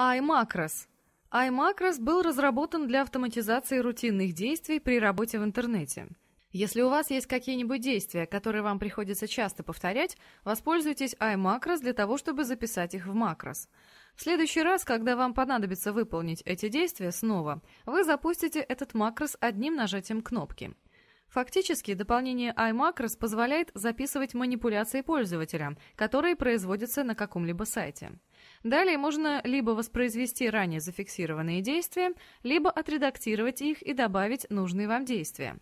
iMacros. iMacros был разработан для автоматизации рутинных действий при работе в интернете. Если у вас есть какие-нибудь действия, которые вам приходится часто повторять, воспользуйтесь iMacros для того, чтобы записать их в макрос. В следующий раз, когда вам понадобится выполнить эти действия снова, вы запустите этот макрос одним нажатием кнопки. Фактически, дополнение iMacros позволяет записывать манипуляции пользователя, которые производятся на каком-либо сайте. Далее можно либо воспроизвести ранее зафиксированные действия, либо отредактировать их и добавить нужные вам действия.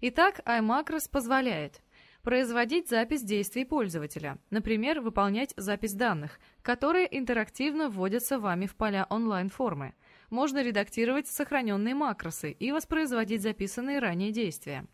Итак, iMacros позволяет производить запись действий пользователя, например, выполнять запись данных, которые интерактивно вводятся вами в поля онлайн-формы. Можно редактировать сохраненные макросы и воспроизводить записанные ранее действия.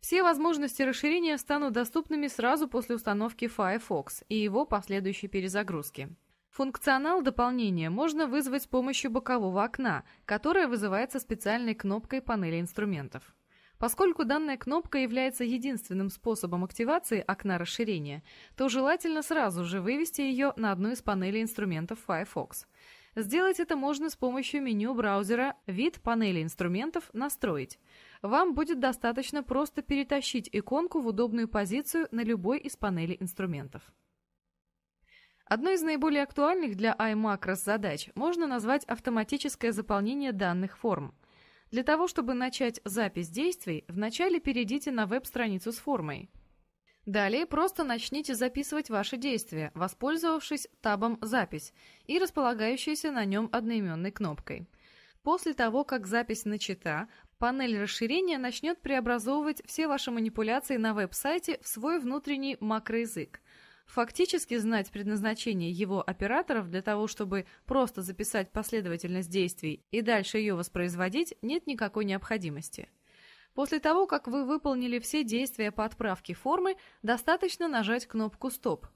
Все возможности расширения станут доступными сразу после установки Firefox и его последующей перезагрузки. Функционал дополнения можно вызвать с помощью бокового окна, которое вызывается специальной кнопкой панели инструментов. Поскольку данная кнопка является единственным способом активации окна расширения, то желательно сразу же вывести ее на одну из панелей инструментов Firefox. Сделать это можно с помощью меню браузера «Вид панели инструментов. Настроить». Вам будет достаточно просто перетащить иконку в удобную позицию на любой из панелей инструментов. Одной из наиболее актуальных для iMacros задач можно назвать автоматическое заполнение данных форм. Для того, чтобы начать запись действий, вначале перейдите на веб-страницу с формой. Далее просто начните записывать ваши действия, воспользовавшись табом «Запись» и располагающейся на нем одноименной кнопкой. После того, как запись начата, панель расширения начнет преобразовывать все ваши манипуляции на веб-сайте в свой внутренний макроязык фактически знать предназначение его операторов для того, чтобы просто записать последовательность действий и дальше ее воспроизводить, нет никакой необходимости. После того, как вы выполнили все действия по отправке формы, достаточно нажать кнопку «Стоп».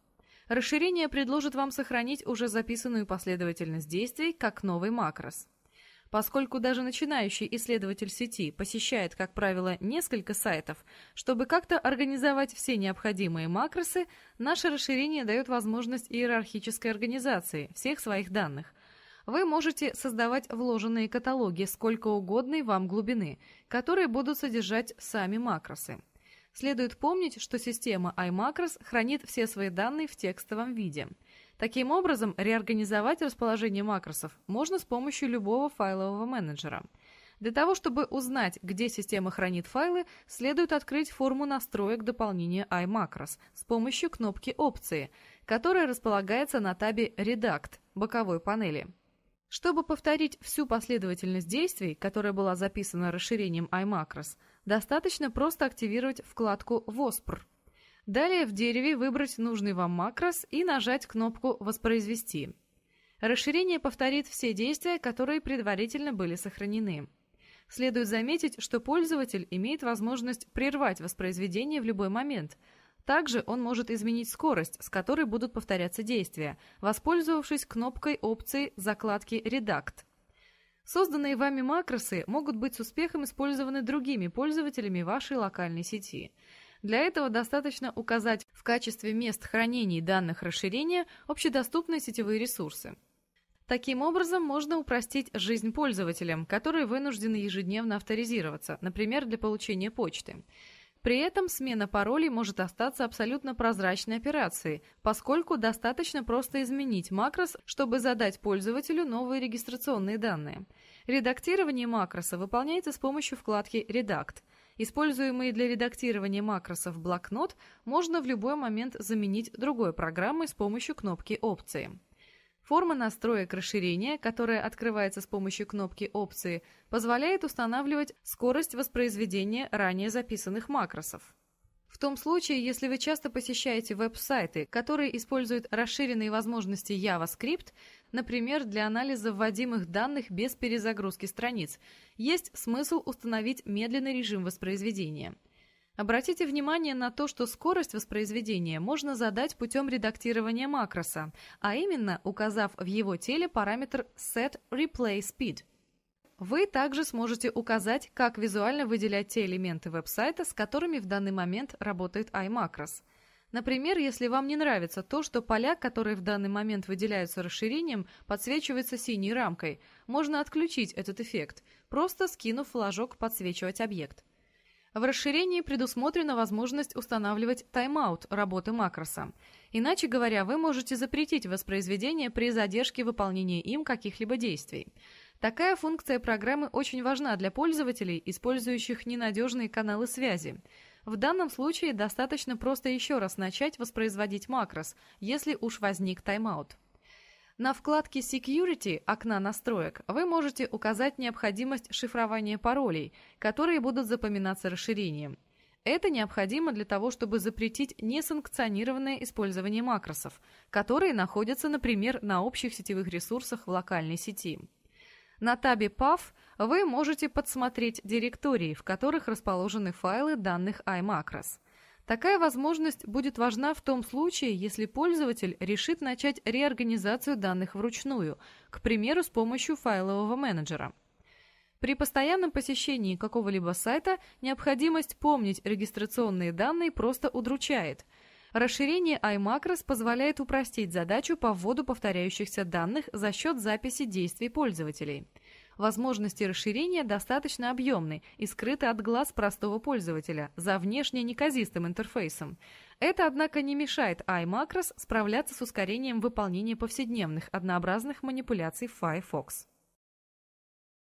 Расширение предложит вам сохранить уже записанную последовательность действий как новый макрос. Поскольку даже начинающий исследователь сети посещает, как правило, несколько сайтов, чтобы как-то организовать все необходимые макросы, наше расширение дает возможность иерархической организации всех своих данных. Вы можете создавать вложенные каталоги сколько угодной вам глубины, которые будут содержать сами макросы. Следует помнить, что система iMacros хранит все свои данные в текстовом виде – Таким образом, реорганизовать расположение макросов можно с помощью любого файлового менеджера. Для того, чтобы узнать, где система хранит файлы, следует открыть форму настроек дополнения iMacros с помощью кнопки «Опции», которая располагается на табе «Редакт» боковой панели. Чтобы повторить всю последовательность действий, которая была записана расширением iMacros, достаточно просто активировать вкладку «Воспр» Далее в дереве выбрать нужный вам макрос и нажать кнопку «Воспроизвести». Расширение повторит все действия, которые предварительно были сохранены. Следует заметить, что пользователь имеет возможность прервать воспроизведение в любой момент. Также он может изменить скорость, с которой будут повторяться действия, воспользовавшись кнопкой опции закладки «Редакт». Созданные вами макросы могут быть с успехом использованы другими пользователями вашей локальной сети. Для этого достаточно указать в качестве мест хранения данных расширения общедоступные сетевые ресурсы. Таким образом, можно упростить жизнь пользователям, которые вынуждены ежедневно авторизироваться, например, для получения почты. При этом смена паролей может остаться абсолютно прозрачной операцией, поскольку достаточно просто изменить макрос, чтобы задать пользователю новые регистрационные данные. Редактирование макроса выполняется с помощью вкладки «Редакт». Используемый для редактирования макросов блокнот можно в любой момент заменить другой программой с помощью кнопки «Опции». Форма настроек расширения, которая открывается с помощью кнопки «Опции», позволяет устанавливать скорость воспроизведения ранее записанных макросов. В том случае, если вы часто посещаете веб-сайты, которые используют расширенные возможности JavaScript, например, для анализа вводимых данных без перезагрузки страниц, есть смысл установить медленный режим воспроизведения. Обратите внимание на то, что скорость воспроизведения можно задать путем редактирования макроса, а именно указав в его теле параметр set replay speed – вы также сможете указать, как визуально выделять те элементы веб-сайта, с которыми в данный момент работает iMacros. Например, если вам не нравится то, что поля, которые в данный момент выделяются расширением, подсвечиваются синей рамкой, можно отключить этот эффект, просто скинув флажок «Подсвечивать объект». В расширении предусмотрена возможность устанавливать тайм-аут работы макроса. Иначе говоря, вы можете запретить воспроизведение при задержке выполнения им каких-либо действий. Такая функция программы очень важна для пользователей, использующих ненадежные каналы связи. В данном случае достаточно просто еще раз начать воспроизводить макрос, если уж возник тайм-аут. На вкладке Security окна настроек вы можете указать необходимость шифрования паролей, которые будут запоминаться расширением. Это необходимо для того, чтобы запретить несанкционированное использование макросов, которые находятся, например, на общих сетевых ресурсах в локальной сети. На табе PAF вы можете подсмотреть директории, в которых расположены файлы данных iMacros. Такая возможность будет важна в том случае, если пользователь решит начать реорганизацию данных вручную, к примеру, с помощью файлового менеджера. При постоянном посещении какого-либо сайта необходимость помнить регистрационные данные просто удручает – Расширение iMacros позволяет упростить задачу по вводу повторяющихся данных за счет записи действий пользователей. Возможности расширения достаточно объемны и скрыты от глаз простого пользователя за внешне неказистым интерфейсом. Это, однако, не мешает iMacros справляться с ускорением выполнения повседневных однообразных манипуляций в Firefox.